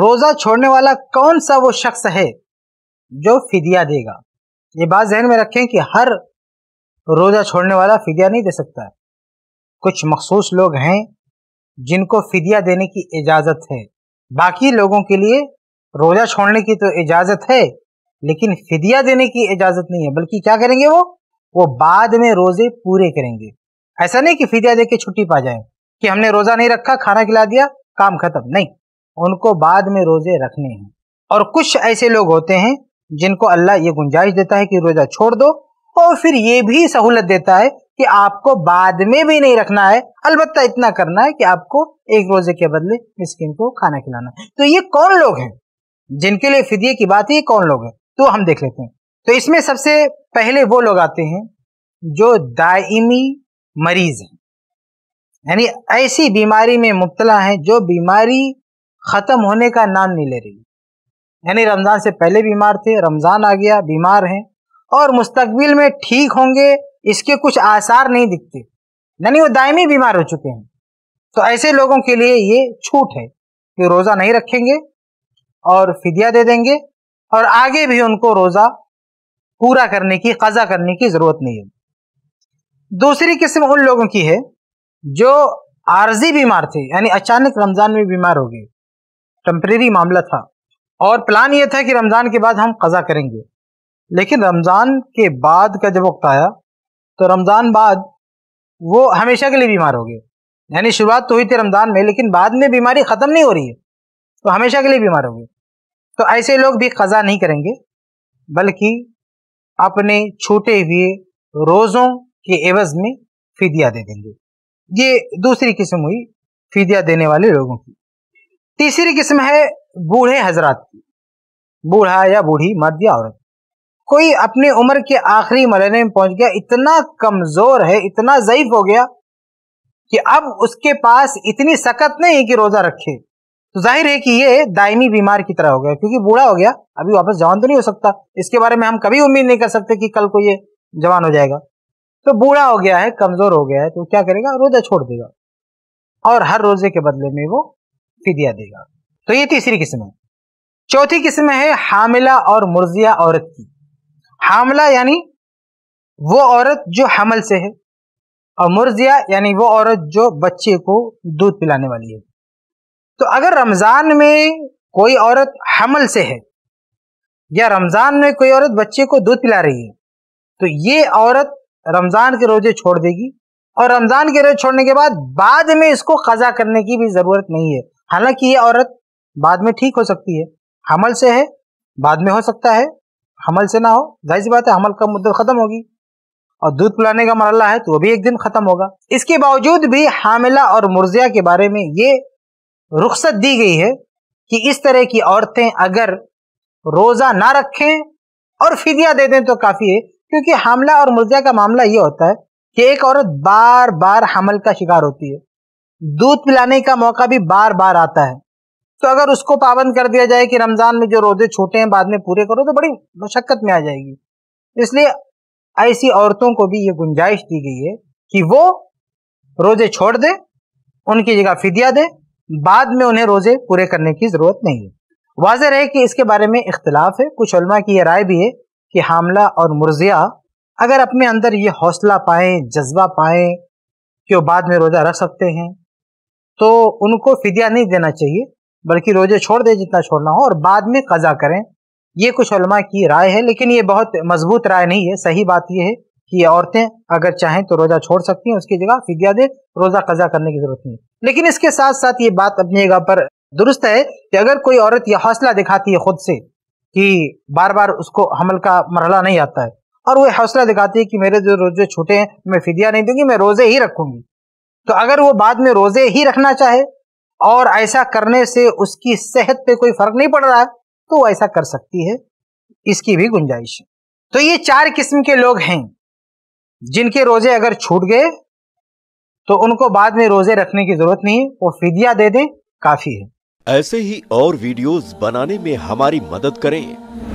रोज़ा छोड़ने वाला कौन सा वो शख्स है जो फिदिया देगा ये बात जहन में रखें कि हर रोज़ा छोड़ने वाला फिदिया नहीं दे सकता कुछ मखसूस लोग हैं जिनको फिदिया देने की इजाज़त है बाकी लोगों के लिए रोज़ा छोड़ने की तो इजाज़त है लेकिन फिदिया देने की इजाज़त नहीं है बल्कि क्या करेंगे वो वो बाद में रोज़े पूरे करेंगे ऐसा नहीं कि फिदिया दे के छुट्टी पा जाए कि हमने रोज़ा नहीं रखा खाना खिला दिया काम खत्म नहीं उनको बाद में रोजे रखने हैं और कुछ ऐसे लोग होते हैं जिनको अल्लाह ये गुंजाइश देता है कि रोजा छोड़ दो और फिर ये भी सहूलत देता है कि आपको बाद में भी नहीं रखना है अलबत्त इतना करना है कि आपको एक रोजे के बदले मिस्किन को खाना खिलाना है तो ये कौन लोग हैं जिनके लिए फिदिये की बात है कौन लोग हैं तो हम देख लेते हैं तो इसमें सबसे पहले वो लोग आते हैं जो दायमी मरीज हैं यानी ऐसी बीमारी में मुबतला है जो बीमारी ख़त्म होने का नाम नहीं ले रही यानी रमज़ान से पहले बीमार थे रमज़ान आ गया बीमार हैं और मुस्तबिल में ठीक होंगे इसके कुछ आसार नहीं दिखते यानी वो दायमी बीमार हो चुके हैं तो ऐसे लोगों के लिए ये छूट है कि रोज़ा नहीं रखेंगे और फिदिया दे देंगे और आगे भी उनको रोज़ा पूरा करने की कज़ा करने की ज़रूरत नहीं है दूसरी किस्म उन लोगों की है जो आरजी बीमार थे यानी अचानक रमज़ान में बीमार हो गए टम्परेरी मामला था और प्लान ये था कि रमज़ान के बाद हम कज़ा करेंगे लेकिन रमज़ान के बाद का जब वक्त आया तो रमज़ान बाद वो हमेशा के लिए बीमार हो गए यानी शुरुआत तो हुई थी रमज़ान में लेकिन बाद में बीमारी ख़त्म नहीं हो रही है तो हमेशा के लिए बीमार हो गए तो ऐसे लोग भी कज़ा नहीं करेंगे बल्कि अपने छूटे हुए रोज़ों के एवज़ में फिदिया दे देंगे ये दूसरी किस्म हुई फिदिया देने वाले लोगों की तीसरी किस्म है बूढ़े हजरात की बूढ़ा या बूढ़ी मर्द या औरत कोई अपनी उम्र के आखिरी मरने में पहुंच गया इतना कमजोर है इतना ज़यीफ हो गया कि अब उसके पास इतनी सकत नहीं है कि रोज़ा रखे तो जाहिर है कि ये दायमी बीमार की तरह हो गया क्योंकि बूढ़ा हो गया अभी वापस जवान तो नहीं हो सकता इसके बारे में हम कभी उम्मीद नहीं कर सकते कि कल को ये जवान हो जाएगा तो बूढ़ा हो गया है कमजोर हो गया है तो क्या करेगा रोजा छोड़ देगा और हर रोजे के बदले में वो फिदिया देगा तो ये तीसरी किस्म है चौथी किस्म है हामिला और मुर्जिया औरत की हामला यानी वो औरत जो हमल से है और मुर्जिया यानी वो औरत जो बच्चे को दूध पिलाने वाली है तो अगर रमज़ान में कोई औरत हमल से है या रमज़ान में कोई औरत बच्चे को दूध पिला रही है तो ये औरत रमज़ान के रोज़े छोड़ देगी और रमज़ान के रोजे छोड़ने के बाद बाद में इसको कज़ा करने की भी ज़रूरत नहीं है हालांकि ये औरत बाद में ठीक हो सकती है हमल से है बाद में हो सकता है हमल से ना हो जाहिर सी बात है हमल का मुद्दत ख़त्म होगी और दूध पिलाने का मरला है तो वो भी एक दिन ख़त्म होगा इसके बावजूद भी हामिला और मुर्जिया के बारे में ये रुख्सत दी गई है कि इस तरह की औरतें अगर रोज़ा ना रखें और फिदिया दे दें तो काफ़ी है क्योंकि हमला और मुर्जिया का मामला ये होता है कि एक औरत बार बार हमल का शिकार होती है दूध पिलाने का मौका भी बार बार आता है तो अगर उसको पाबंद कर दिया जाए कि रमजान में जो रोजे छोटे हैं बाद में पूरे करो तो बड़ी मशक्कत में आ जाएगी इसलिए ऐसी औरतों को भी ये गुंजाइश दी गई है कि वो रोजे छोड़ दे उनकी जगह फिदिया दे बाद में उन्हें रोजे पूरे करने की जरूरत नहीं है वाजह है कि इसके बारे में इख्तलाफ है कुछ उलमा की यह राय भी है कि हामला और मुर्जिया अगर अपने अंदर ये हौसला पाएं जज्बा पाएं कि वो बाद में रोजा रख सकते हैं तो उनको फिदिया नहीं देना चाहिए बल्कि रोजे छोड़ दे जितना छोड़ना हो और बाद में कज़ा करें ये कुछ उलमा की राय है लेकिन ये बहुत मजबूत राय नहीं है सही बात यह है कि औरतें अगर चाहें तो रोज़ा छोड़ सकती हैं उसकी जगह फिदिया दे रोज़ा कज़ा करने की ज़रूरत नहीं लेकिन इसके साथ साथ ये बात अपनी जगह पर दुरुस्त है कि अगर कोई औरत यह हौसला दिखाती है खुद से कि बार बार उसको हमल का मरहला नहीं आता है और वह हौसला दिखाती है कि मेरे जो रोजे छूटे हैं मैं फिदिया नहीं दूंगी मैं रोज़े ही रखूंगी तो अगर वो बाद में रोजे ही रखना चाहे और ऐसा करने से उसकी सेहत पे कोई फर्क नहीं पड़ रहा है तो वो ऐसा कर सकती है इसकी भी गुंजाइश है तो ये चार किस्म के लोग हैं जिनके रोजे अगर छूट गए तो उनको बाद में रोजे रखने की जरूरत नहीं वो फिदिया दे दें काफी है ऐसे ही और वीडियोस बनाने में हमारी मदद करें